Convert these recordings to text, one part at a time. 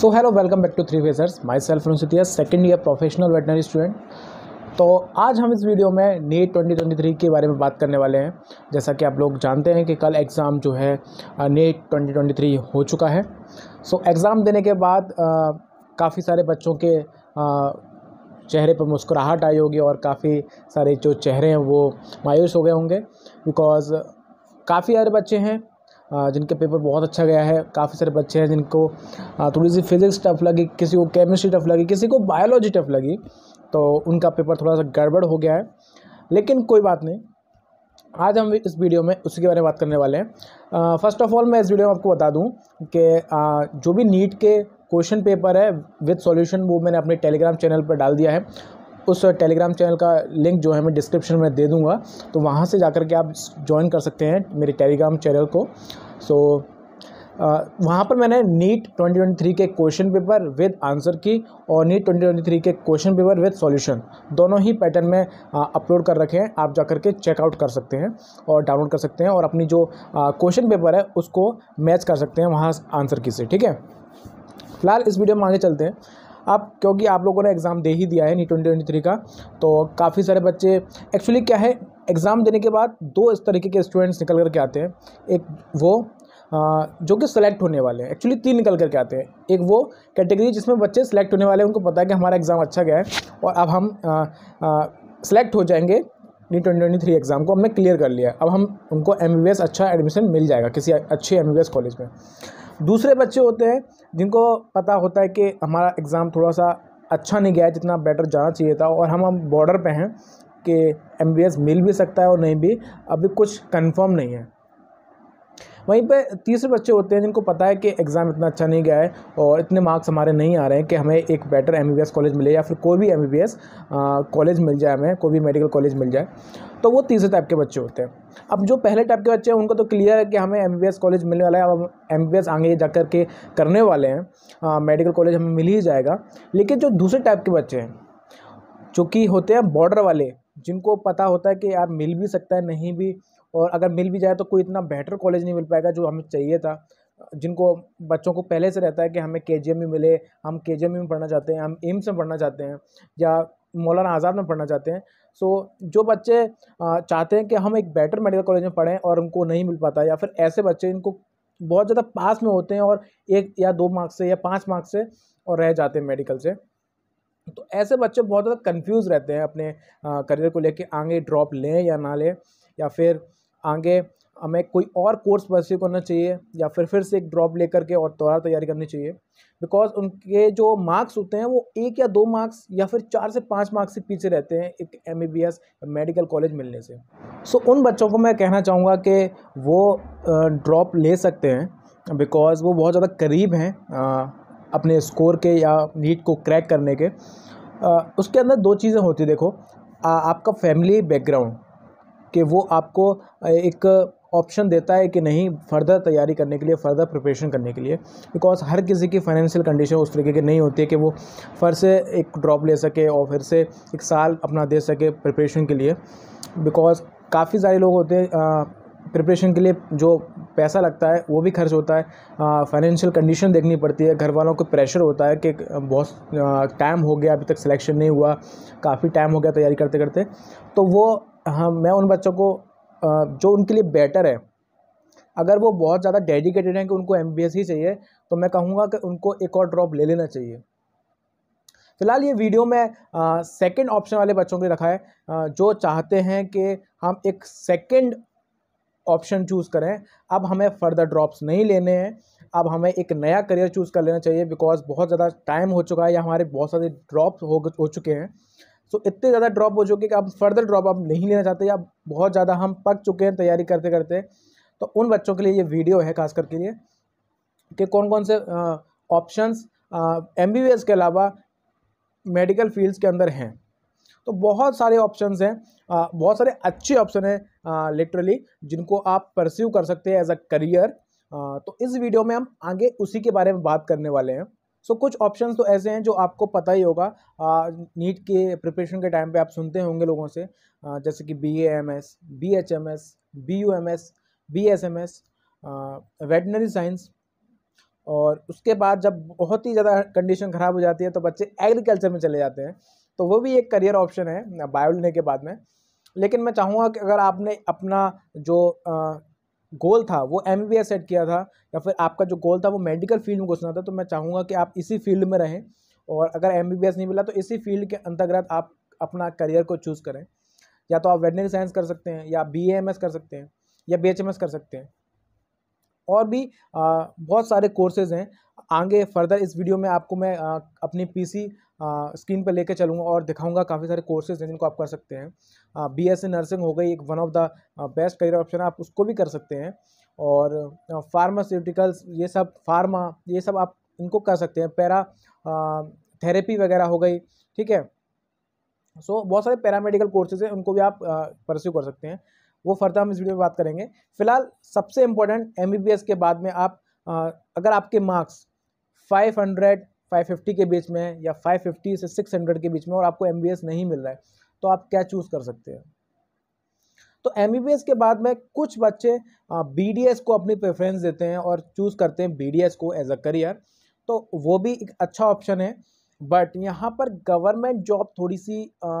so hello welcome back to three phasers myself Rusitiya second year professional veterinary student तो आज हम इस video में नीट 2023 के बारे में बात करने वाले हैं जैसा कि आप लोग जानते हैं कि कल एग्ज़ाम जो है नीट 2023 हो चुका है सो so, एग्ज़ाम देने के बाद काफ़ी सारे बच्चों के आ, चेहरे पर मुस्कुराहट आई होगी और काफ़ी सारे जो चेहरे हैं वो मायूस हो गए होंगे बिकॉज़ काफ़ी सारे बच्चे हैं जिनका पेपर बहुत अच्छा गया है काफ़ी सारे बच्चे हैं जिनको थोड़ी सी फिज़िक्स टफ लगी किसी को केमिस्ट्री टफ लगी किसी को बायोलॉजी टफ लगी तो उनका पेपर थोड़ा सा गड़बड़ हो गया है लेकिन कोई बात नहीं आज हम इस वीडियो में उसी के बारे में बात करने वाले हैं फर्स्ट ऑफ ऑल मैं इस वीडियो में आपको बता दूँ कि जो भी नीट के क्वेश्चन पेपर है विद सॉल्यूशन वो मैंने अपने टेलीग्राम चैनल पर डाल दिया है उस टेलीग्राम चैनल का लिंक जो है मैं डिस्क्रिप्शन में दे दूँगा तो वहाँ से जा के आप ज्वाइन कर सकते हैं मेरे टेलीग्राम चैनल को सो so, Uh, वहाँ पर मैंने नीट 2023 के क्वेश्चन पेपर विद आंसर की और नीट 2023 के क्वेश्चन पेपर विद सॉल्यूशन दोनों ही पैटर्न में अपलोड कर रखे हैं आप जा के चेकआउट कर सकते हैं और डाउनलोड कर सकते हैं और अपनी जो क्वेश्चन पेपर है उसको मैच कर सकते हैं वहाँ आंसर की से ठीक है फिलहाल इस वीडियो में आगे चलते हैं आप क्योंकि आप लोगों ने एग्ज़ाम दे ही दिया है नी ट्वेंटी ट्वेंटी थ्री का तो काफ़ी सारे बच्चे एक्चुअली क्या है एग्ज़ाम देने के बाद दो इस तरीके के स्टूडेंट्स निकल कर के आते हैं एक वो जो कि सेलेक्ट होने वाले हैं एक्चुअली तीन निकल करके आते हैं एक वो कैटेगरी जिसमें बच्चे सेलेक्ट होने वाले हैं उनको पता है कि हमारा एग्ज़ाम अच्छा गया है और अब हम सेलेक्ट हो जाएंगे NEET twenty twenty three exam को हमने क्लियर कर लिया अब हम उनको एम अच्छा एडमिशन मिल जाएगा किसी अच्छे एम कॉलेज में दूसरे बच्चे होते हैं जिनको पता होता है कि हमारा एग्ज़ाम थोड़ा सा अच्छा नहीं गया है जितना बेटर जाना चाहिए था और हम हम बॉर्डर पे हैं कि एम मिल भी सकता है और नहीं भी अभी कुछ कंफर्म नहीं है वहीं पर तीसरे बच्चे होते हैं जिनको पता है कि एग्ज़ाम इतना अच्छा नहीं गया है और इतने मार्क्स हमारे नहीं आ रहे हैं कि हमें एक बेटर एम कॉलेज मिले या फिर कोई भी एम कॉलेज मिल जाए हमें कोई भी मेडिकल कॉलेज मिल जाए तो वो तीसरे टाइप के बच्चे होते हैं अब जो पहले टाइप के बच्चे हैं उनको तो क्लियर है कि हमें एम कॉलेज मिलने वाला है अब एम बी आगे जा कर के करने वाले हैं मेडिकल कॉलेज हमें मिल ही जाएगा लेकिन जो दूसरे टाइप के बच्चे हैं जो कि होते हैं बॉर्डर वाले जिनको पता होता है कि यार मिल भी सकता है नहीं भी और अगर मिल भी जाए तो कोई इतना बेटर कॉलेज नहीं मिल पाएगा जो हमें चाहिए था जिनको बच्चों को पहले से रहता है कि हमें के में मिले हम के में पढ़ना चाहते हैं हम एम्स में पढ़ना चाहते हैं या मौलाना आज़ाद में पढ़ना चाहते हैं सो जो बच्चे चाहते हैं कि हम एक बेटर मेडिकल कॉलेज में पढ़ें और उनको नहीं मिल पाता या फिर ऐसे बच्चे इनको बहुत ज़्यादा पास में होते हैं और एक या दो मार्क्स से या पाँच मार्क्स से और रह जाते हैं मेडिकल से तो ऐसे बच्चे बहुत ज़्यादा कन्फ्यूज़ रहते हैं अपने करियर को लेकर आगे ड्रॉप लें या ना लें या फिर आगे हमें कोई और कोर्स परस्यू करना चाहिए या फिर फिर से एक ड्रॉप लेकर के और दोबारा तैयारी करनी चाहिए बिकॉज उनके जो मार्क्स होते हैं वो एक या दो मार्क्स या फिर चार से पाँच मार्क्स से पीछे रहते हैं एक M B B S medical college मिलने से सो so, उन बच्चों को मैं कहना चाहूँगा कि वो ड्रॉप ले सकते हैं बिकॉज़ वो बहुत ज़्यादा करीब हैं अपने स्कोर के या नीट को क्रैक करने के उसके अंदर दो चीज़ें होती देखो आपका फैमिली बैकग्राउंड कि वो आपको एक ऑप्शन देता है कि नहीं फर्दर तैयारी करने के लिए फर्दर प्रिपरेशन करने के लिए बिकॉज हर किसी की फाइनेंशियल कंडीशन उस तरीके की नहीं होती है कि वो फिर से एक ड्रॉप ले सके और फिर से एक साल अपना दे सके प्रिपरेशन के लिए बिकॉज काफ़ी सारे लोग होते हैं प्रिपरेशन के लिए जो पैसा लगता है वो भी खर्च होता है फाइनेंशियल कंडीशन देखनी पड़ती है घर वालों को प्रेशर होता है कि बहुत टाइम हो गया अभी तक सिलेक्शन नहीं हुआ काफ़ी टाइम हो गया तैयारी करते करते तो वो हम हाँ, मैं उन बच्चों को जो उनके लिए बेटर है अगर वो बहुत ज़्यादा डेडिकेटेड हैं कि उनको एम ही चाहिए तो मैं कहूँगा कि उनको एक और ड्रॉप ले लेना चाहिए फिलहाल ये वीडियो में सेकंड ऑप्शन वाले बच्चों के लिए रखा है आ, जो चाहते हैं कि हम एक सेकंड ऑप्शन चूज़ करें अब हमें फर्दर ड्रॉप्स नहीं लेने हैं अब हमें एक नया करियर चूज़ कर लेना चाहिए बिकॉज बहुत ज़्यादा टाइम हो चुका है या हमारे बहुत सारे ड्रॉप्स हो हो चुके हैं सो इतने ज़्यादा ड्रॉप हो चुके कि आप फर्दर ड्रॉप आप नहीं लेना चाहते या बहुत ज़्यादा हम पक चुके हैं तैयारी करते करते तो उन बच्चों के लिए ये वीडियो है खास करके लिए कि कौन कौन से ऑप्शंस एम के अलावा मेडिकल फील्ड्स के अंदर हैं तो बहुत सारे ऑप्शन हैं बहुत सारे अच्छे ऑप्शन हैं लिटरली जिनको आप परस्यू कर सकते हैं एज अ करियर तो इस वीडियो में हम आगे उसी के बारे में बात करने वाले हैं सो so, कुछ ऑप्शन तो ऐसे हैं जो आपको पता ही होगा नीट के प्रिपरेशन के टाइम पे आप सुनते होंगे लोगों से आ, जैसे कि B M S B H M S B U M S B S M S veterinary science और उसके बाद जब बहुत ही ज़्यादा कंडीशन ख़राब हो जाती है तो बच्चे एग्रीकल्चर में चले जाते हैं तो वो भी एक करियर ऑप्शन है बायो लेने के बाद में लेकिन मैं चाहूँगा कि अगर आपने अपना जो गोल था वो एम बी सेट किया था या फिर आपका जो गोल था वो मेडिकल फील्ड में घुसना था तो मैं चाहूँगा कि आप इसी फील्ड में रहें और अगर एम नहीं मिला तो इसी फील्ड के अंतर्गत आप अपना करियर को चूज़ करें या तो आप वेटनरी साइंस कर सकते हैं या बी कर सकते हैं या बी कर सकते हैं और भी बहुत सारे कोर्सेज़ हैं आगे फर्दर इस वीडियो में आपको मैं अपनी पीसी स्क्रीन पर लेकर चलूँगा और दिखाऊंगा काफ़ी सारे कोर्सेज हैं जिनको आप कर सकते हैं बी एस नर्सिंग हो गई एक one of the best career option है आप उसको भी कर सकते हैं और फार्मास्यूटिकल्स ये सब फार्मा ये सब आप इनको कर सकते हैं पैरा थेरेपी वगैरह हो गई ठीक है सो so, बहुत सारे पैरामेडिकल कोर्सेज हैं उनको भी आप परस्यू कर सकते हैं वो फर्दर हम इस वीडियो में बात करेंगे फिलहाल सबसे इम्पोर्टेंट एम के बाद में आप आ, अगर आपके मार्क्स 500 550 के बीच में या 550 से 600 के बीच में और आपको एम नहीं मिल रहा है तो आप क्या चूज़ कर सकते हैं तो एम के बाद में कुछ बच्चे बी को अपनी प्रेफरेंस देते हैं और चूज़ करते हैं बी को एज अ करियर तो वो भी एक अच्छा ऑप्शन है बट यहाँ पर गवर्नमेंट जॉब थोड़ी सी आ,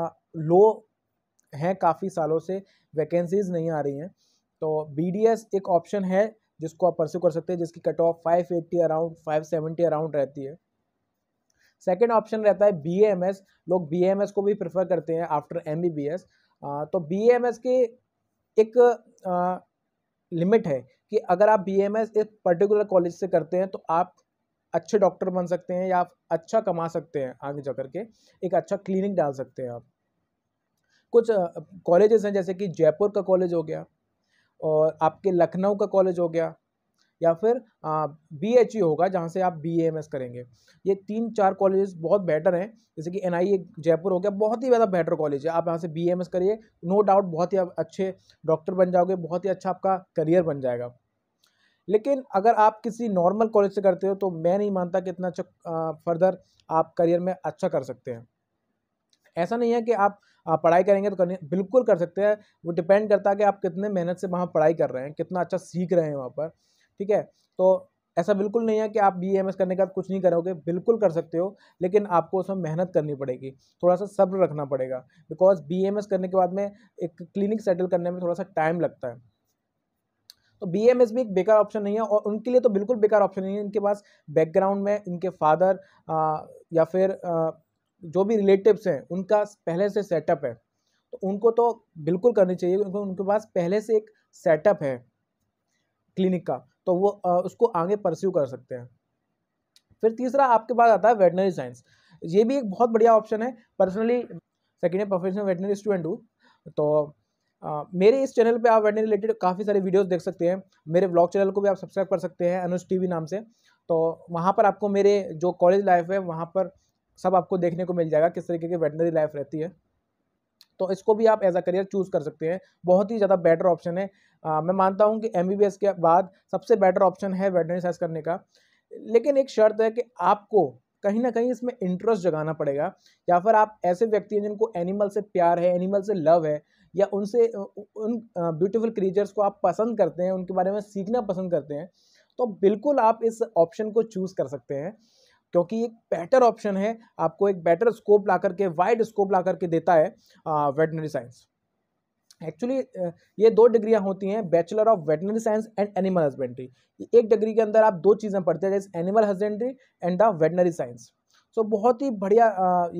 लो हैं काफ़ी सालों से वैकेंसीज नहीं आ रही हैं तो बी एक ऑप्शन है जिसको आप परस्यू कर सकते हैं जिसकी cut off five eighty around five seventy around रहती है सेकेंड ऑप्शन रहता है बी एम एस लोग बी एम एस को भी प्रेफर करते हैं after M B B S तो बी एम एस के एक लिमिट है कि अगर आप बी एम एस एक पर्टिकुलर कॉलेज से करते हैं तो आप अच्छे डॉक्टर बन सकते हैं या आप अच्छा कमा सकते हैं आगे जा करके एक अच्छा क्लिनिक डाल सकते हैं आप कुछ कॉलेजेस हैं जैसे कि जयपुर का कॉलेज हो गया और आपके लखनऊ का कॉलेज हो गया या फिर बी एच ई होगा जहाँ से आप बी एम एस करेंगे ये तीन चार कॉलेज बहुत बेटर हैं जैसे कि एन आई ए जयपुर हो गया बहुत ही ज़्यादा बेटर कॉलेज है आप यहाँ से बी एम एस करिए नो डाउट बहुत ही अच्छे डॉक्टर बन जाओगे बहुत ही अच्छा आपका करियर बन जाएगा लेकिन अगर आप किसी नॉर्मल कॉलेज से करते हो तो मैं नहीं मानता कि इतना अच्छा फर्दर आप करियर में अच्छा कर सकते हैं ऐसा नहीं है कि आप आप पढ़ाई करेंगे तो करने बिल्कुल कर सकते हैं वो डिपेंड करता है कि आप कितने मेहनत से वहाँ पढ़ाई कर रहे हैं कितना अच्छा सीख रहे हैं वहाँ पर ठीक है तो ऐसा बिल्कुल नहीं है कि आप बी एम एस करने के बाद कुछ नहीं करोगे बिल्कुल कर सकते हो लेकिन आपको उसमें मेहनत करनी पड़ेगी थोड़ा सा सब्र रखना पड़ेगा बिकॉज बी एम एस करने के बाद में एक क्लिनिक सेटल करने में थोड़ा सा टाइम लगता है तो बी एम एस भी एक बेकार ऑप्शन नहीं है और उनके लिए तो बिल्कुल बेकार ऑप्शन नहीं है इनके पास बैकग्राउंड में इनके फादर आ, या फिर आ, जो भी रिलेटिव्स हैं उनका पहले से सेटअप है तो उनको तो बिल्कुल करनी चाहिए क्योंकि उनके पास पहले से एक सेटअप है क्लिनिक का तो वो उसको आगे परस्यू कर सकते हैं फिर तीसरा आपके पास आता है वेटनरी साइंस ये भी एक बहुत बढ़िया ऑप्शन है personally second year professional veterinary student हूँ तो आ, मेरे इस चैनल पे आप वेटनरी रिलेटेड काफ़ी सारे वीडियोस देख सकते हैं मेरे ब्लॉग चैनल को भी आप सब्सक्राइब कर सकते हैं अनुज टी नाम से तो वहाँ पर आपको मेरे जो कॉलेज लाइफ है वहाँ पर सब आपको देखने को मिल जाएगा किस तरीके की वेटनरी लाइफ रहती है तो इसको भी आप एज अ करियर चूज़ कर सकते हैं बहुत ही ज़्यादा बेटर ऑप्शन है आ, मैं मानता हूँ कि एम के बाद सबसे बेटर ऑप्शन है वेटनरी साइंस करने का लेकिन एक शर्त है कि आपको कहीं ना कहीं इसमें इंटरेस्ट जगाना पड़ेगा या फिर आप ऐसे व्यक्ति हैं जिनको एनिमल से प्यार है एनिमल से लव है या उनसे उन ब्यूटीफुल क्रीचर्स को आप पसंद करते हैं उनके बारे में सीखना पसंद करते हैं तो बिल्कुल आप इस ऑप्शन को चूज़ कर सकते हैं क्योंकि एक बेटर ऑप्शन है आपको एक बेटर स्कोप ला करके वाइड स्कोप ला करके देता है वेटनरी साइंस एक्चुअली ये दो डिग्रियां होती हैं bachelor of veterinary science and animal husbandry एक डिग्री के अंदर आप दो चीज़ें पढ़ते हैं animal husbandry and the veterinary science so बहुत ही बढ़िया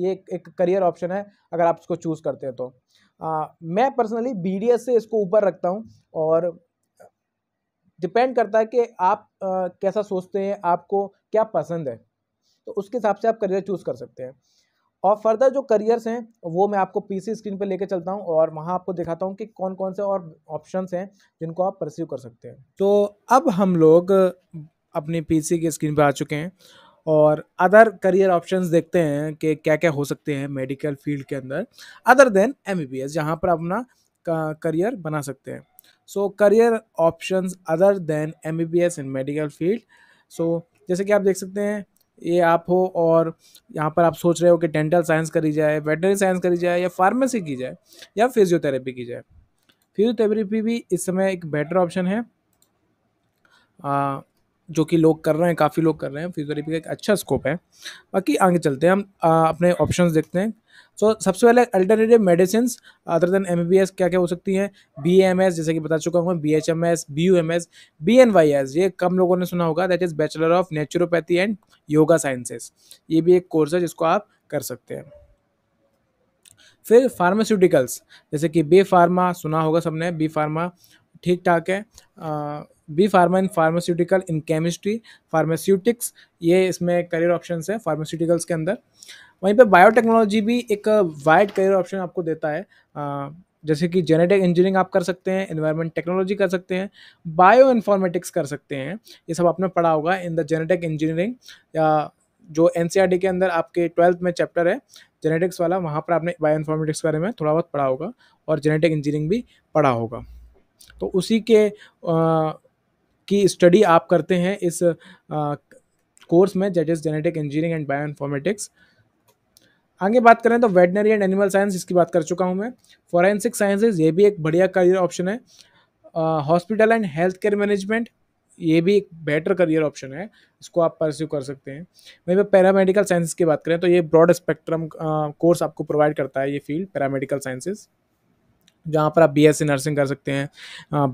ये एक करियर ऑप्शन है अगर आप इसको चूज़ करते हैं तो आ, मैं पर्सनली बी से इसको ऊपर रखता हूँ और डिपेंड करता है कि आप आ, कैसा सोचते हैं आपको क्या पसंद है तो उसके हिसाब से आप करियर चूज़ कर सकते हैं और फर्दर जो करियर्स हैं वो मैं आपको पीसी स्क्रीन पर लेके चलता हूँ और वहाँ आपको दिखाता हूँ कि कौन कौन से और ऑप्शंस हैं जिनको आप परस्यू कर सकते हैं तो अब हम लोग अपनी पीसी की स्क्रीन पर आ चुके हैं और अदर करियर ऑप्शंस देखते हैं कि क्या क्या हो सकते हैं मेडिकल फील्ड के अंदर अदर देन एम बी जहाँ पर अपना करियर बना सकते हैं so career options other than M B B S in medical field so जैसे कि आप देख सकते हैं ये आप हो और यहाँ पर आप सोच रहे हो कि डेंटल साइंस करी जाए वेटनरी साइंस करी जाए या फार्मेसी की जाए या फिजियोथेरेपी की जाए फिजियोथेरेपी भी इस समय एक बेटर ऑप्शन है आ, जो कि लोग कर रहे हैं काफ़ी लोग कर रहे हैं फिजियोथेरेपी का एक अच्छा स्कोप है बाकी आगे चलते हैं हम आ, अपने ऑप्शंस देखते हैं सो so, सबसे पहले alternative medicine other than M क्या क्या हो सकती हैं बी एम एस जैसे कि बता चुका हूँ B H M S B U M S B N Y S ये कम लोगों ने सुना होगा that is bachelor of naturopathy and yoga sciences ये भी एक कोर्स है जिसको आप कर सकते हैं फिर फार्मास्यूटिकल्स जैसे कि बी फार्मा सुना होगा सबने बी फार्मा ठीक ठाक है B pharma in pharmaceutical in chemistry pharmaceutics ये इसमें करियर ऑप्शन है फार्मास्यूटिकल्स के अंदर वहीं पे बायोटेक्नोलॉजी भी एक वाइड करियर ऑप्शन आपको देता है जैसे कि जेनेटिक इंजीनियरिंग आप कर सकते हैं इन्वायरमेंट टेक्नोलॉजी कर सकते हैं बायो इन्फॉर्मेटिक्स कर सकते हैं ये सब आपने पढ़ा होगा इन द जेनेटिक इंजीनियरिंग या जो एन e के अंदर आपके ट्वेल्थ में चैप्टर है जेनेटिक्स वाला वहाँ पर आपने बायो इन्फॉर्मेटिक्स के बारे में थोड़ा बहुत पढ़ा होगा और जेनेटिक इंजीनियरिंग भी पढ़ा होगा तो उसी के आ, की स्टडी आप करते हैं इस कोर्स में जजेस genetic engineering and bioinformatics आगे बात करें तो वेटनरी एंड एनिमल साइंस इसकी बात कर चुका हूँ मैं फॉरेंसिक साइंसेज ये भी एक बढ़िया करियर ऑप्शन है hospital and health care management ये भी एक बेटर करियर ऑप्शन है इसको आप परस्यू कर सकते हैं वहीं पर पैरामेडिकल साइंसेज की बात करें तो ये ब्रॉड स्पेक्ट्रम कोर्स आपको प्रोवाइड करता है ये फील्ड पैरामेडिकल साइंसेज जहाँ पर आप बी एस नर्सिंग कर सकते हैं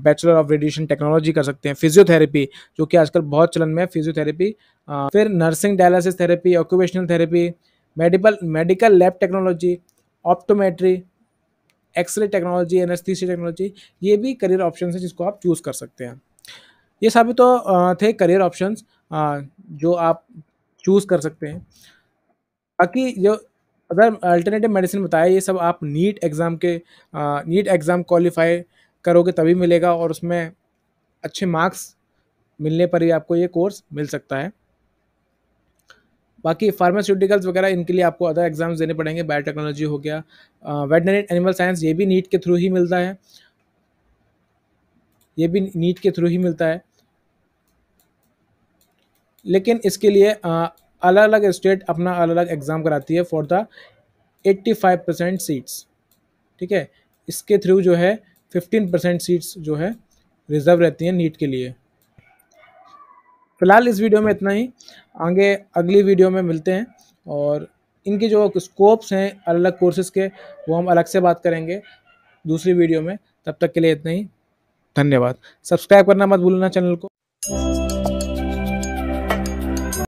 बैचलर ऑफ रेडिएशन टेक्नोलॉजी कर सकते हैं फिजियोथेरेपी जो कि आजकल बहुत चलन में है फिजियोथेरेपी फिर nursing dialysis therapy occupational therapy medical medical lab technology optometry x ray technology N technology ये भी करियर ऑप्शन है जिसको आप चूज़ कर सकते हैं ये सभी तो थे करियर ऑप्शन जो आप चूज़ कर सकते हैं बाकी जो अगर अल्टरनेटिव मेडिसिन बताया ये सब आप नीट एग्ज़ाम के नीट एग्ज़ाम क्वालिफाई करोगे तभी मिलेगा और उसमें अच्छे मार्क्स मिलने पर ही आपको ये कोर्स मिल सकता है बाकी फार्मास्यूटिकल्स वगैरह इनके लिए आपको अदर एग्जाम्स देने पड़ेंगे बायोटेक्नोलॉजी हो गया वेटनरी एनिमल साइंस ये भी नीट के थ्रू ही मिलता है ये भी नीट के थ्रू ही मिलता है लेकिन इसके लिए अलग अलग स्टेट अपना अलग अलग एग्ज़ाम कराती है फॉर द 85 परसेंट सीट्स ठीक है इसके थ्रू जो है 15 परसेंट सीट्स जो है रिजर्व रहती हैं नीट के लिए फिलहाल इस वीडियो में इतना ही आगे अगली वीडियो में मिलते हैं और इनके जो स्कोप्स हैं अलग अलग कोर्सेज़ के वो हम अलग से बात करेंगे दूसरी वीडियो में तब तक के लिए इतना ही धन्यवाद सब्सक्राइब करना मत भूलना चैनल को